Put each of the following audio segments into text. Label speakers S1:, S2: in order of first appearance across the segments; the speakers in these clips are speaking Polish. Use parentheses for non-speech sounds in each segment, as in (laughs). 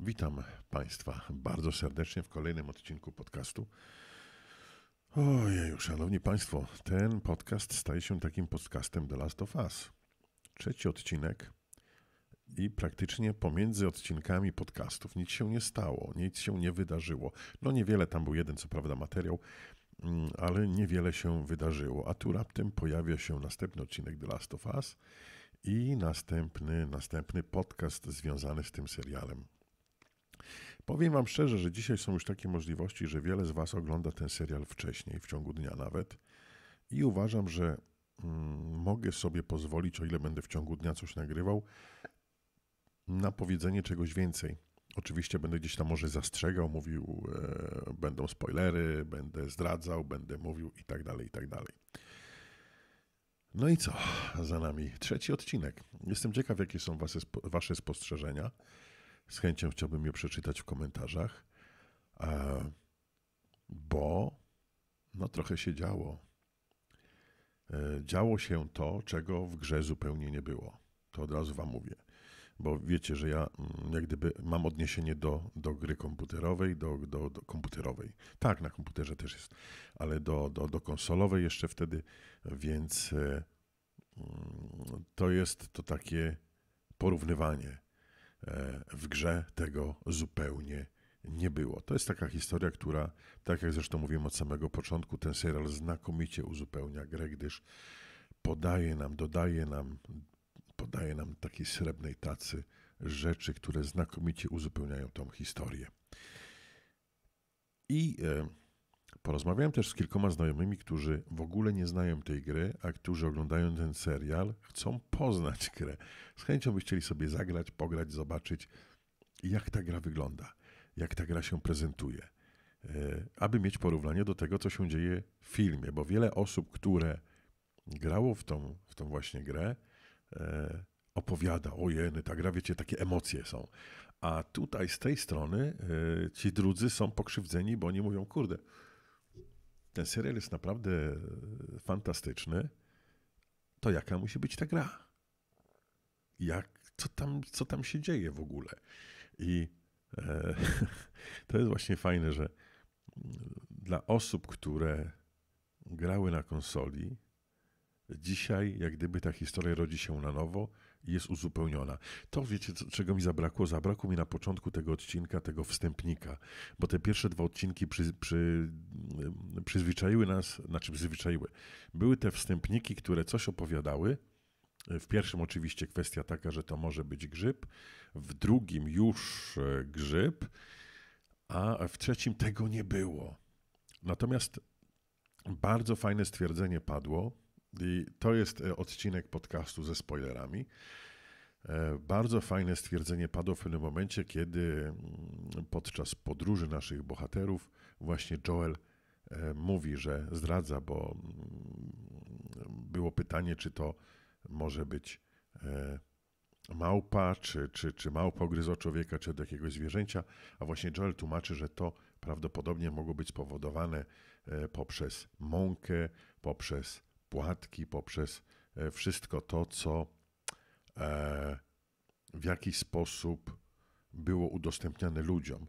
S1: Witam Państwa bardzo serdecznie w kolejnym odcinku podcastu. Ojeju, szanowni Państwo, ten podcast staje się takim podcastem The Last of Us. Trzeci odcinek i praktycznie pomiędzy odcinkami podcastów nic się nie stało, nic się nie wydarzyło. No niewiele, tam był jeden co prawda materiał, mm, ale niewiele się wydarzyło. A tu raptem pojawia się następny odcinek The Last of Us i następny, następny podcast związany z tym serialem. Powiem Wam szczerze, że dzisiaj są już takie możliwości, że wiele z Was ogląda ten serial wcześniej, w ciągu dnia nawet. I uważam, że mm, mogę sobie pozwolić, o ile będę w ciągu dnia coś nagrywał, na powiedzenie czegoś więcej. Oczywiście będę gdzieś tam może zastrzegał, mówił, e, będą spoilery, będę zdradzał, będę mówił i tak dalej, i tak dalej. No i co? Za nami trzeci odcinek. Jestem ciekaw, jakie są wasze, wasze spostrzeżenia. Z chęcią chciałbym je przeczytać w komentarzach, e, bo no trochę się działo. E, działo się to, czego w grze zupełnie nie było. To od razu wam mówię. Bo wiecie, że ja mm, jak gdyby mam odniesienie do, do gry komputerowej, do, do, do komputerowej. Tak, na komputerze też jest, ale do, do, do konsolowej jeszcze wtedy, więc e, mm, to jest to takie porównywanie E, w grze tego zupełnie nie było. To jest taka historia, która, tak jak zresztą mówiłem od samego początku, ten serial znakomicie uzupełnia grę, gdyż podaje nam, dodaje nam, podaje nam takiej srebrnej tacy rzeczy, które znakomicie uzupełniają tą historię. I e, Porozmawiałem też z kilkoma znajomymi, którzy w ogóle nie znają tej gry, a którzy oglądają ten serial, chcą poznać grę. Z chęcią by chcieli sobie zagrać, pograć, zobaczyć, jak ta gra wygląda, jak ta gra się prezentuje, e, aby mieć porównanie do tego, co się dzieje w filmie, bo wiele osób, które grało w tą, w tą właśnie grę, e, opowiada, ojeny, no ta gra, wiecie, takie emocje są. A tutaj z tej strony e, ci drudzy są pokrzywdzeni, bo oni mówią, kurde, ten serial jest naprawdę e, fantastyczny, to jaka musi być ta gra? Jak, co, tam, co tam się dzieje w ogóle? I e, (laughs) to jest właśnie fajne, że mm, dla osób, które grały na konsoli, dzisiaj jak gdyby ta historia rodzi się na nowo jest uzupełniona. To wiecie, czego mi zabrakło? Zabrakło mi na początku tego odcinka, tego wstępnika, bo te pierwsze dwa odcinki przy, przy, przyzwyczaiły nas, znaczy przyzwyczaiły. Były te wstępniki, które coś opowiadały. W pierwszym oczywiście kwestia taka, że to może być grzyb, w drugim już e, grzyb, a w trzecim tego nie było. Natomiast bardzo fajne stwierdzenie padło, i to jest e, odcinek podcastu ze spoilerami. E, bardzo fajne stwierdzenie padło w pewnym momencie, kiedy mm, podczas podróży naszych bohaterów właśnie Joel e, mówi, że zdradza, bo mm, było pytanie, czy to może być małpa, czy, czy, czy małpa ogryzła człowieka, czy do jakiegoś zwierzęcia, a właśnie Joel tłumaczy, że to prawdopodobnie mogło być spowodowane poprzez mąkę, poprzez płatki, poprzez e, wszystko to, co e, w jakiś sposób było udostępniane ludziom.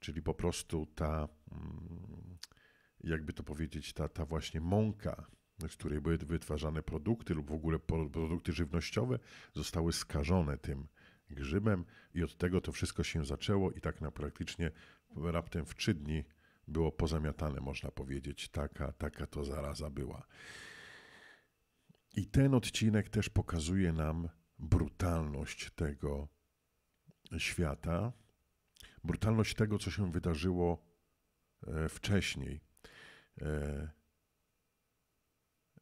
S1: Czyli po prostu ta, mm, jakby to powiedzieć, ta, ta właśnie mąka, z której były wytwarzane produkty lub w ogóle produkty żywnościowe, zostały skażone tym grzybem i od tego to wszystko się zaczęło i tak na praktycznie raptem w trzy dni było pozamiatane, można powiedzieć. Taka, taka to zaraza była. I ten odcinek też pokazuje nam brutalność tego świata, brutalność tego, co się wydarzyło e, wcześniej. E,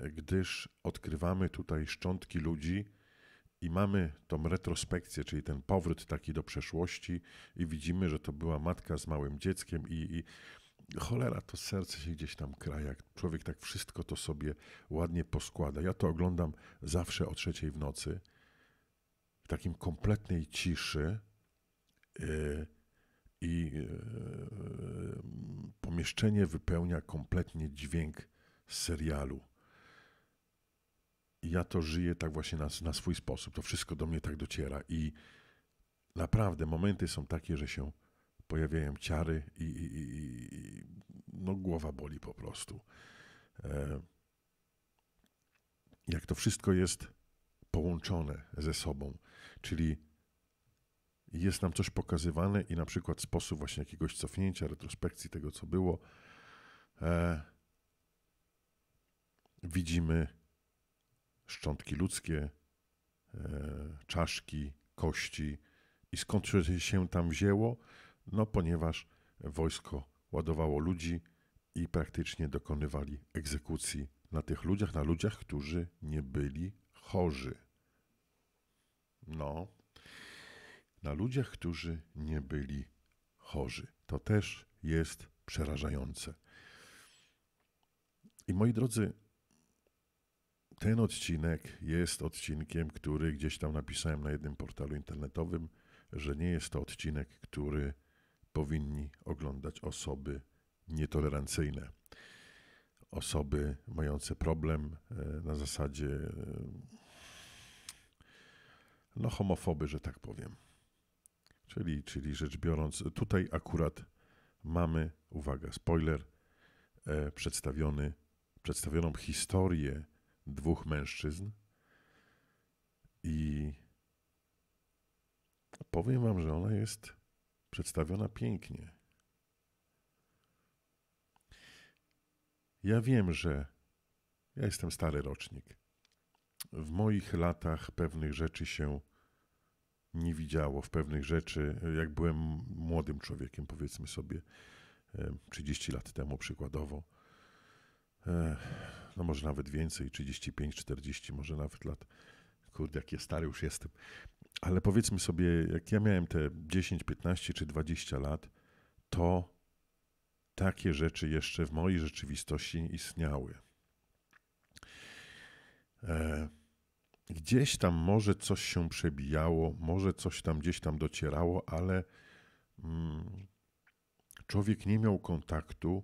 S1: gdyż odkrywamy tutaj szczątki ludzi i mamy tą retrospekcję, czyli ten powrót taki do przeszłości, i widzimy, że to była matka z małym dzieckiem, i, i cholera, to serce się gdzieś tam kraja. Człowiek tak wszystko to sobie ładnie poskłada. Ja to oglądam zawsze o trzeciej w nocy, w takim kompletnej ciszy e, i e, pomieszczenie wypełnia kompletnie dźwięk serialu. ja to żyję tak właśnie na, na swój sposób. To wszystko do mnie tak dociera i naprawdę momenty są takie, że się pojawiają ciary i, i, i, i no, głowa boli po prostu. E, jak to wszystko jest połączone ze sobą, czyli jest nam coś pokazywane i na przykład sposób właśnie jakiegoś cofnięcia, retrospekcji tego, co było, e, widzimy szczątki ludzkie, e, czaszki, kości i skąd się tam wzięło, no ponieważ wojsko ładowało ludzi i praktycznie dokonywali egzekucji na tych ludziach, na ludziach, którzy nie byli chorzy. No, na ludziach, którzy nie byli chorzy. To też jest przerażające. I moi drodzy, ten odcinek jest odcinkiem, który gdzieś tam napisałem na jednym portalu internetowym, że nie jest to odcinek, który powinni oglądać osoby nietolerancyjne. Osoby mające problem e, na zasadzie e, no homofoby, że tak powiem. Czyli, czyli rzecz biorąc, tutaj akurat mamy, uwaga, spoiler, e, przedstawiony, przedstawioną historię dwóch mężczyzn i powiem wam, że ona jest przedstawiona pięknie. Ja wiem, że ja jestem stary rocznik. W moich latach pewnych rzeczy się nie widziało, w pewnych rzeczy, jak byłem młodym człowiekiem, powiedzmy sobie 30 lat temu przykładowo, e, no może nawet więcej, 35, 40, może nawet lat, kurde, jaki stary już jestem, ale powiedzmy sobie, jak ja miałem te 10, 15 czy 20 lat, to takie rzeczy jeszcze w mojej rzeczywistości istniały. E, gdzieś tam może coś się przebijało, może coś tam gdzieś tam docierało, ale mm, człowiek nie miał kontaktu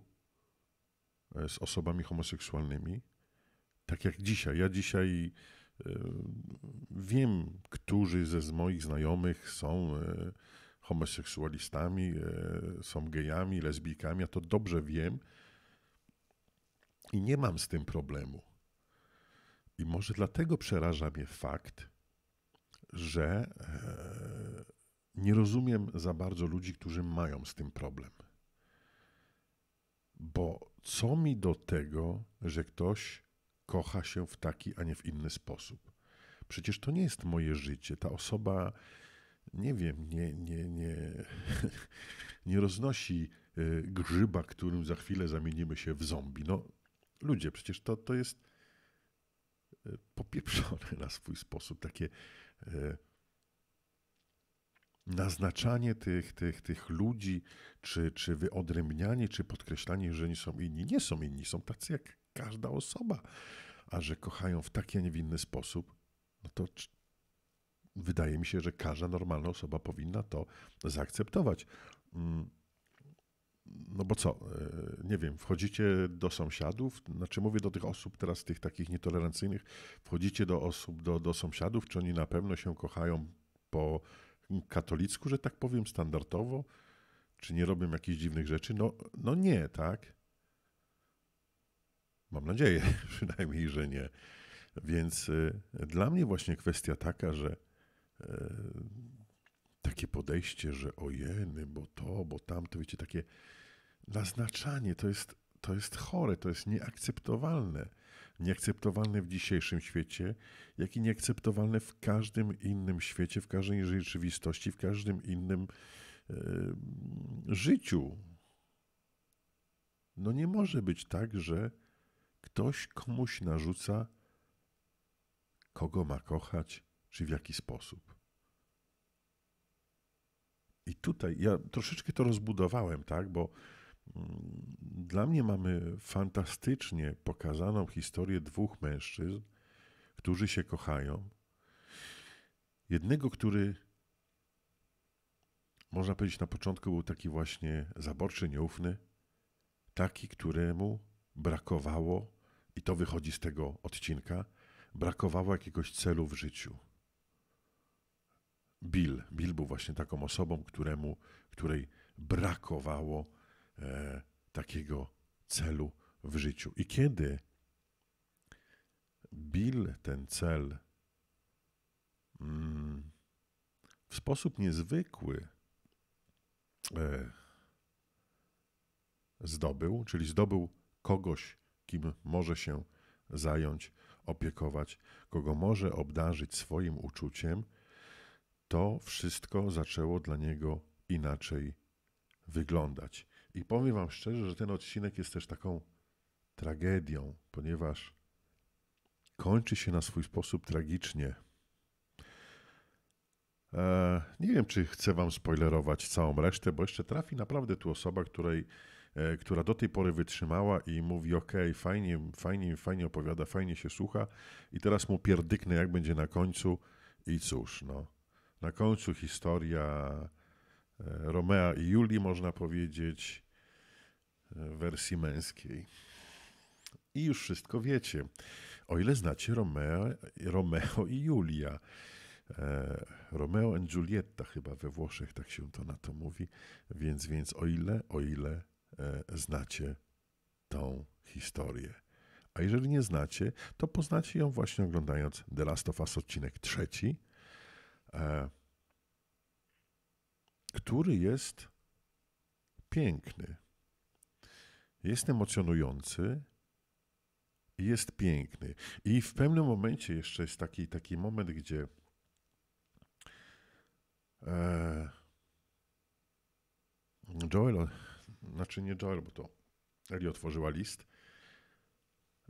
S1: e, z osobami homoseksualnymi, tak jak dzisiaj. Ja dzisiaj Wiem, którzy ze z moich znajomych są e, homoseksualistami, e, są gejami, lesbijkami, ja to dobrze wiem i nie mam z tym problemu. I może dlatego przeraża mnie fakt, że e, nie rozumiem za bardzo ludzi, którzy mają z tym problem. Bo co mi do tego, że ktoś kocha się w taki, a nie w inny sposób. Przecież to nie jest moje życie. Ta osoba, nie wiem, nie, nie, nie, (laughs) nie roznosi y, grzyba, którym za chwilę zamienimy się w zombie. No, ludzie, przecież to, to jest y, popieprzone na swój sposób. Takie y, naznaczanie tych, tych, tych ludzi, czy, czy wyodrębnianie, czy podkreślanie, że nie są inni. Nie są inni, są tacy jak każda osoba. A że kochają w taki, a nie w inny sposób, no to wydaje mi się, że każda normalna osoba powinna to zaakceptować. Mm, no bo co, e, nie wiem, wchodzicie do sąsiadów, znaczy mówię do tych osób teraz, tych takich nietolerancyjnych, wchodzicie do osób, do, do sąsiadów, czy oni na pewno się kochają po katolicku, że tak powiem, standardowo, czy nie robią jakichś dziwnych rzeczy? No, no nie, tak? Mam nadzieję (laughs) przynajmniej, że nie. Więc y, dla mnie właśnie kwestia taka, że e, takie podejście, że ojeny, bo to, bo tamto, wiecie, takie naznaczanie to jest, to jest chore, to jest nieakceptowalne. Nieakceptowalne w dzisiejszym świecie, jak i nieakceptowalne w każdym innym świecie, w każdej rzeczywistości, w każdym innym yy, życiu. No nie może być tak, że Ktoś komuś narzuca, kogo ma kochać, czy w jaki sposób. I tutaj ja troszeczkę to rozbudowałem, tak, bo mm, dla mnie mamy fantastycznie pokazaną historię dwóch mężczyzn, którzy się kochają. Jednego, który można powiedzieć na początku był taki właśnie zaborczy, nieufny, taki, któremu brakowało i to wychodzi z tego odcinka, brakowało jakiegoś celu w życiu. Bill, Bill był właśnie taką osobą, któremu, której brakowało e, takiego celu w życiu. I kiedy Bill ten cel mm, w sposób niezwykły e, zdobył, czyli zdobył kogoś, kim może się zająć, opiekować, kogo może obdarzyć swoim uczuciem, to wszystko zaczęło dla niego inaczej wyglądać. I powiem Wam szczerze, że ten odcinek jest też taką tragedią, ponieważ kończy się na swój sposób tragicznie. E, nie wiem, czy chcę Wam spoilerować całą resztę, bo jeszcze trafi naprawdę tu osoba, której E, która do tej pory wytrzymała i mówi ok, fajnie, fajnie, fajnie opowiada, fajnie się słucha i teraz mu pierdyknę jak będzie na końcu i cóż, no. Na końcu historia e, Romea i Julii można powiedzieć e, wersji męskiej. I już wszystko wiecie. O ile znacie Romeo, Romeo i Julia. Romeo and Giulietta chyba we Włoszech tak się to na to mówi. Więc więc o ile, o ile E, znacie tą historię. A jeżeli nie znacie, to poznacie ją właśnie oglądając The Last of Us odcinek trzeci, e, który jest piękny. Jest emocjonujący, jest piękny. I w pewnym momencie jeszcze jest taki, taki moment, gdzie e, Joel znaczy nie Joel, bo to Eli otworzyła list,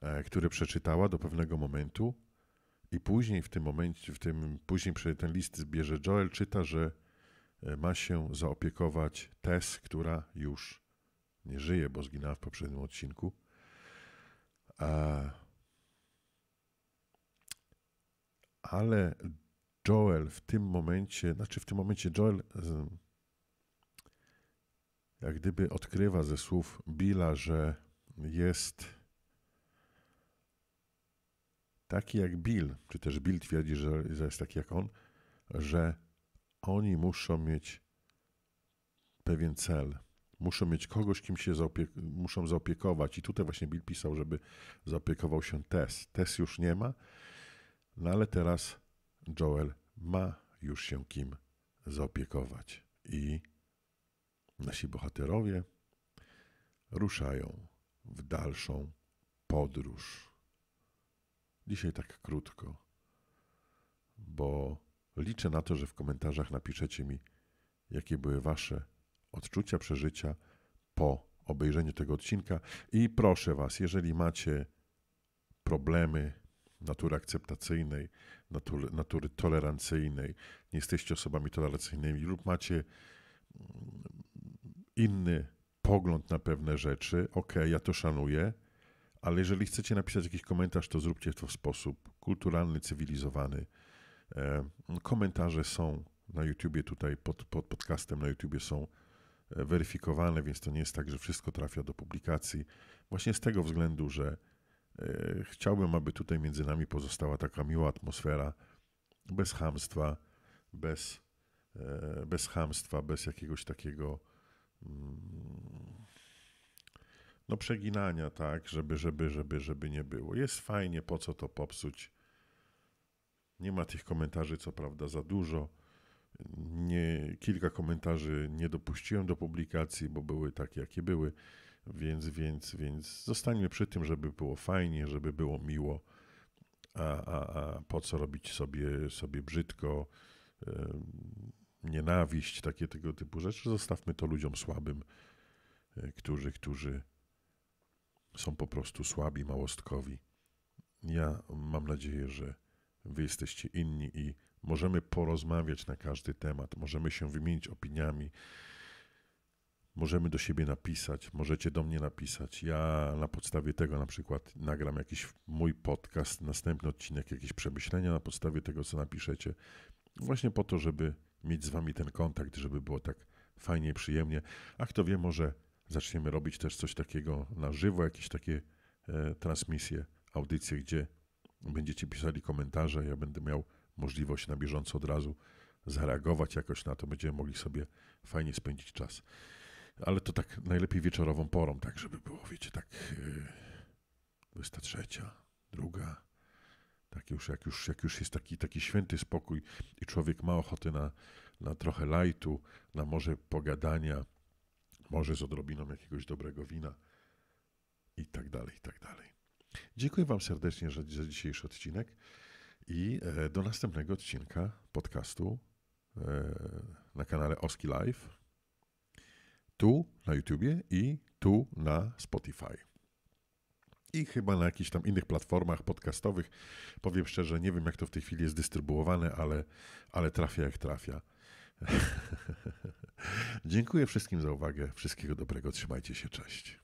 S1: e, który przeczytała do pewnego momentu i później w tym momencie, w tym, później ten list bierze Joel, czyta, że e, ma się zaopiekować Tess, która już nie żyje, bo zginęła w poprzednim odcinku. Ale Joel w tym momencie, znaczy w tym momencie Joel e, jak gdyby odkrywa ze słów Billa, że jest taki jak Bill, czy też Bill twierdzi, że, jest taki jak on, że oni muszą mieć pewien cel. Muszą mieć kogoś, kim się muszą zaopiekować. I tutaj właśnie Bill pisał, żeby zaopiekował się Tess. Tess już nie ma, no ale teraz Joel ma już się kim zaopiekować. I nasi bohaterowie ruszają w dalszą podróż. Dzisiaj tak krótko, bo liczę na to, że w komentarzach napiszecie mi, jakie były Wasze odczucia, przeżycia po obejrzeniu tego odcinka. I proszę Was, jeżeli macie problemy natury akceptacyjnej, natury, natury tolerancyjnej, nie jesteście osobami tolerancyjnymi lub macie inny pogląd na pewne rzeczy, ok, ja to szanuję, ale jeżeli chcecie napisać jakiś komentarz, to zróbcie to w sposób kulturalny, cywilizowany. E, komentarze są na YouTubie tutaj, pod, pod podcastem na YouTubie są e, weryfikowane, więc to nie jest tak, że wszystko trafia do publikacji. Właśnie z tego względu, że e, chciałbym, aby tutaj między nami pozostała taka miła atmosfera, bez hamstwa, bez, bez hamstwa, bez jakiegoś takiego no przeginania, tak, żeby, żeby, żeby, żeby nie było. Jest fajnie, po co to popsuć. Nie ma tych komentarzy, co prawda, za dużo. Nie, kilka komentarzy nie dopuściłem do publikacji, bo były takie, jakie były, więc, więc, więc zostańmy przy tym, żeby było fajnie, żeby było miło, a, a, a po co robić sobie, sobie brzydko. Yy, nienawiść, takie tego typu rzeczy, zostawmy to ludziom słabym, e, którzy, którzy są po prostu słabi, małostkowi. Ja mam nadzieję, że wy jesteście inni i możemy porozmawiać na każdy temat, możemy się wymienić opiniami, możemy do siebie napisać, możecie do mnie napisać. Ja na podstawie tego na przykład nagram jakiś mój podcast, następny odcinek, jakieś przemyślenia na podstawie tego, co napiszecie, właśnie po to, żeby mieć z wami ten kontakt, żeby było tak fajnie, przyjemnie. A kto wie, może zaczniemy robić też coś takiego na żywo, jakieś takie e, transmisje, audycje, gdzie będziecie pisali komentarze, ja będę miał możliwość na bieżąco od razu zareagować jakoś na to, będziemy mogli sobie fajnie spędzić czas. Ale to tak najlepiej wieczorową porą, tak żeby było, wiecie, tak yy, druga, tak już, jak, już, jak już jest taki, taki święty spokój i człowiek ma ochotę na, na trochę lajtu, na może pogadania, może z odrobiną jakiegoś dobrego wina i tak dalej, i tak dalej. Dziękuję Wam serdecznie za, za dzisiejszy odcinek i e, do następnego odcinka podcastu e, na kanale Oski Live, tu na YouTubie i tu na Spotify i chyba na jakichś tam innych platformach podcastowych. Powiem szczerze, nie wiem jak to w tej chwili jest dystrybuowane, ale, ale trafia jak trafia. (laughs) Dziękuję wszystkim za uwagę. Wszystkiego dobrego. Trzymajcie się. Cześć.